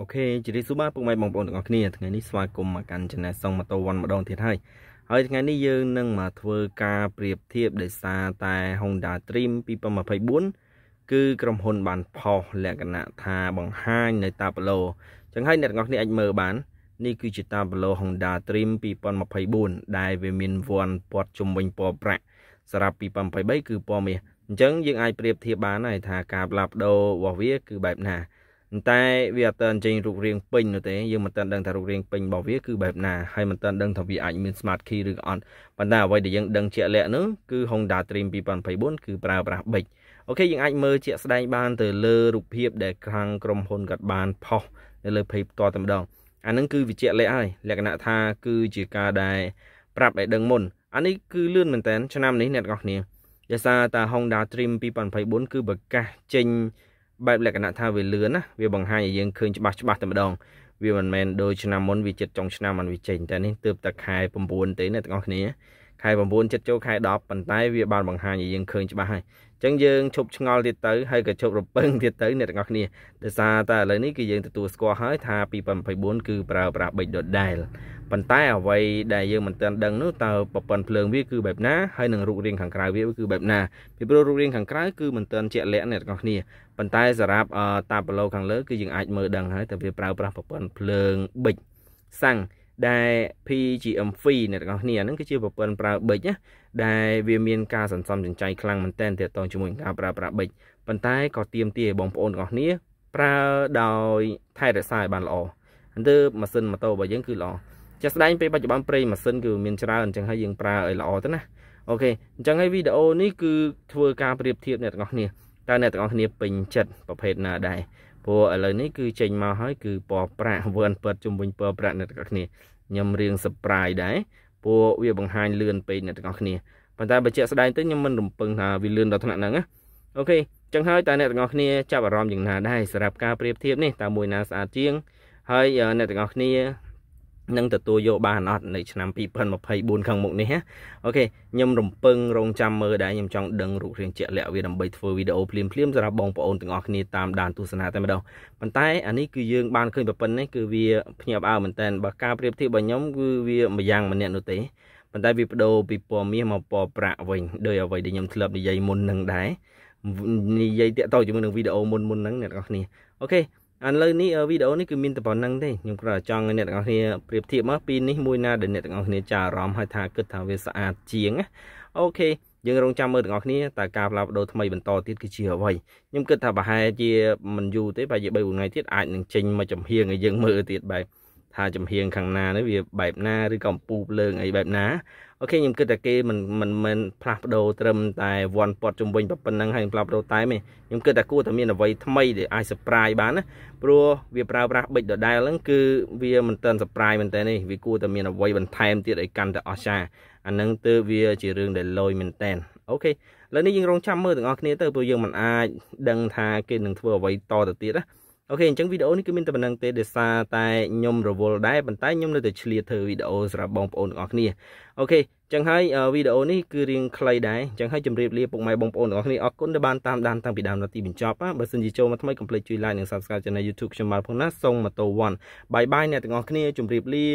អូខេជម្រាបសួរបាទពុកម៉ែបងប្អូនទាំងអស់គ្នាថ្ងៃនេះស្វាគមន៍មកកាន់ Channel សុងម៉ូតូវ៉ាន់ម្ដងទៀតហើយហើយថ្ងៃនេះយើងនឹងមកធ្វើការប្រៀបធៀបដោយសារតែ Honda Dream 2024គឺក្រុមហ៊ុនបានផុសលក្ខណៈថាបង្ហាញនៅតាប្លោចឹងហើយអ្នកទាំងអស់គ្នាអាចមើលបាននេះគឺជាតាប្លោ Honda Dream 2024ដែលវាមានវ័នពត់ជំវិញពណ៌ប្រាក់សម្រាប់2023គឺពណ៌មាសអញ្ចឹងយើងអាចប្រៀបធៀបបានហើយថាការផ្លាប់ដោរបស់វាគឺបែបណាប៉ុន្តែវាអត់តើអញ្ចឹងរូបរាងពេញនោះទេយើងមិនតើដឹងថារូបរាងពេញរបស់វាគឺបែបណាហើយមិនតើដឹងថាវាអាចមាន smart key ឬក៏អត់ប៉ុន្តែអ្វីដែលយើងដឹងជាក់លាក់នោះគឺ Honda Dream 2024គឺប្រើប្រាស់ប៊ិចអូខេយើងអាចមើលជាក់ស្ដែងបានទៅលើរូបភាពដែលខាងក្រុមហ៊ុនគាត់បានផុសនៅលើភេកផ្ទាល់តែម្ដងអានឹងគឺវាជាក់លាក់ហើយលក្ខណៈថា គឺជាការដែលប្រាប់ឲ្យដឹងមុនអានេះគឺលឿនមែនតើឆ្នាំនេះអ្នកទាំងអស់គ្នាដោយសារតា Honda Dream 2024គឺប្រកាសចេញបែបលក្ខណៈថាវាលឿនណាវាបង្ហាញឲ្យយើងឃើញច្បាស់ច្បាស់តែម្ដង វាមិនមែនដូចឆ្នាំមុនវាចិត្តចុងឆ្នាំមិនវាចេញតែនេះទើបតែខែ9ទេអ្នកទាំងអស់គ្នាខែ9ចិត្តចូលខែ10ប៉ុន្តែវាបានបង្ហាញឲ្យយើងឃើញច្បាស់ហើយអញ្ចឹងយើងឈប់ឆ្ងល់ទៀតទៅហើយក៏ឈប់រំពឹងទៀតទៅអ្នកទាំងអស់គ្នាដោយសារតែឥឡូវនេះគឺយើងទទួលស្គាល់ហើយថា2024គឺប្រើប្រាស់បិចដដែលប៉ុន្តែអ្វីដែលយើងមិនទាន់ដឹងនោះតើប្រព័ន្ធភ្លើងវាគឺបែបណាហើយនឹងរូបរាងខាងក្រៅវាគឺបែបណាពីព្រោះរូបរាងខាងក្រៅគឺមិនទាន់ជាក់លាក់អ្នកទាំងអស់គ្នាប៉ុន្តែសម្រាប់ តាប្រឡូខាងលើគឺយើងអាចមើលដឹងហើយតើវាប្រើប្រាស់ប្រព័ន្ធភ្លើងបិចសាំងដែល PGM2 អ្នកទាំងអស់គ្នាហ្នឹងគឺជាប្រព័ន្ធប្រើប៊ិចណាដែលវាមានការសន្សំចិញ្ចៃខ្លាំងមែនទែនទាក់ទងជាមួយការប្រើប្រាស់ប៊ិចប៉ុន្តែក៏ទាមទារឲ្យបងប្អូនទាំងអស់គ្នាប្រើដោយថែរក្សាឲ្យបានល្អអញ្ចឹងម៉ាស៊ីនម៉ូតូរបស់យើងគឺល្អជាក់ស្ដែងពេលបច្ចុប្បន្នប្រេងម៉ាស៊ីនគឺមានច្រើនអញ្ចឹងហើយយើងប្រើឲ្យល្អទៅណាអូខេអញ្ចឹងហើយវីដេអូនេះគឺធ្វើការប្រៀបធៀបអ្នកទាំងអស់គ្នាតើអ្នកទាំងអស់គ្នាពេញចិត្តប្រភេទណាដែរព្រោះឥឡូវនេះគឺចេញមកហើយគឺពណ៌ប្រាក់វឿនពិតជំវិញពណ៌ប្រាក់អ្នកទាំងអស់គ្នាខ្ញុំរៀង surprise ដែរព្រោះវាបង្ហាញលឿនពេកអ្នកទាំងអស់គ្នាប៉ុន្តែបើជាក់ស្ដែងទៅខ្ញុំមិនរំពឹងថាវាលឿនដល់ថ្នាក់ហ្នឹងណាអូខេចឹងហើយតើអ្នកទាំងអស់គ្នាចាប់អារម្មណ៍យ៉ាងណាដែរសម្រាប់ការប្រៀបធៀបនេះតើមួយណាស្អាតជាងហើយអ្នកទាំងអស់គ្នានឹងទទួលយកបានអត់នៅឆ្នាំ2024ខាងមុខនេះណាអូខេខ្ញុំរំពឹងរងចាំមើលដែរខ្ញុំចង់ដឹងរូបរាងជាក់លាក់វាដើម្បីធ្វើវីដេអូភ្លាមភ្លាមសម្រាប់បងប្អូនទាំងអស់គ្នាតាមដានទស្សនាតែម្ដងប៉ុន្តែអានេះគឺយើងបានឃើញប៉ុណ្ណេះគឺវាភ្ញាក់ផ្អើលមែនតើបើការប្រៀបធៀបរបស់ខ្ញុំគឺវាម្យ៉ាងម្នាក់នោះទេប៉ុន្តែវាបដូរពីពណ៌មាសមកពណ៌ប្រាក់វិញដោយអ្វីដែលខ្ញុំធ្លាប់និយាយមុននឹងដែរនិយាយតាក់ទងជាមួយនឹងវីដេអូមុនមុនហ្នឹងអ្នកនរគ្នាអូខេឥឡូវនេះវីដេអូនេះគឺមានតែប៉ុណ្្នឹងទេខ្ញុំគ្រាន់តែចង់ឲ្យអ្នកទាំងអស់គ្នាប្រៀបធៀបមកពីនេះមួយណាដែលអ្នកទាំងអស់គ្នាចាប់អារម្មណ៍ហើយថាគិតថាវាស្អាតជាងណាអូខេយើងរងចាំមើលទាំងអស់គ្នាតើការផ្លាស់ប្ដូរថ្មីបន្តទៀតគឺជាអ្វីខ្ញុំគិតថាប្រហែលជាមិនយូរទេប្រហែលជា3-4ថ្ងៃទៀតអាចនឹងចេញមកចំហៀងឲ្យយើងមើលទៀតបែបថាចំហៀងខាងណានេះវាបែបណាឬក៏អំពូបលើងអីបែបណាអូខេខ្ញុំគិតថាគេមិនមិនមិនផ្លាស់ប្ដូរត្រឹមតែវ៉ាន់ពតជំវិញប៉ុណ្ណឹងហើយផ្លាស់ប្ដូរតែទេខ្ញុំគិតថាគួរតែមានអ្វីថ្មីដែលអាច surprise បានណាព្រោះវាប្រើប្រាស់បិចដដែលហ្នឹងគឺវាមិនទាន់ surprise មែនតើនេះវាគួរតែមានអ្វីបន្ថែមទៀតឲ្យកាន់តែអស្ចារ្យអាហ្នឹងទើបវាជារឿងដែលលយមែនតើអូខេឥឡូវនេះយើងរងចាំមើលទាំងអស់គ្នាទៅព្រោះយើងមិនអាចដឹងថាគេនឹងធ្វើអ្វីតទៅទៀតណាអូខេអញ្ចឹងវីដេអូនេះគឺមានតែប៉ុណ្្នឹងទេដោយសារតែខ្ញុំរវល់ដែរប៉ុន្តែខ្ញុំ នៅតែឆ្លៀតធ្វើវីដេអូសម្រាប់បងប្អូនទាំងអស់គ្នាអូខេអញ្ចឹងហើយវីដេអូនេះគឺរៀងខ្លីដែរអញ្ចឹងហើយជម្រាបលាពុកម៉ែបងប្អូនទាំងអស់គ្នាអរគុណដែលបានតាមដានតាំងពីដើមដល់ទីបញ្ចប់បើសិនជាចូលមកថ្មីកុំភ្លេចជួយ like និង subscribe ឆានែល YouTube ខ្ញុំមកផងណាសុងម៉ូតូ1បាយបាយអ្នកទាំងអស់គ្នាជម្រាបលា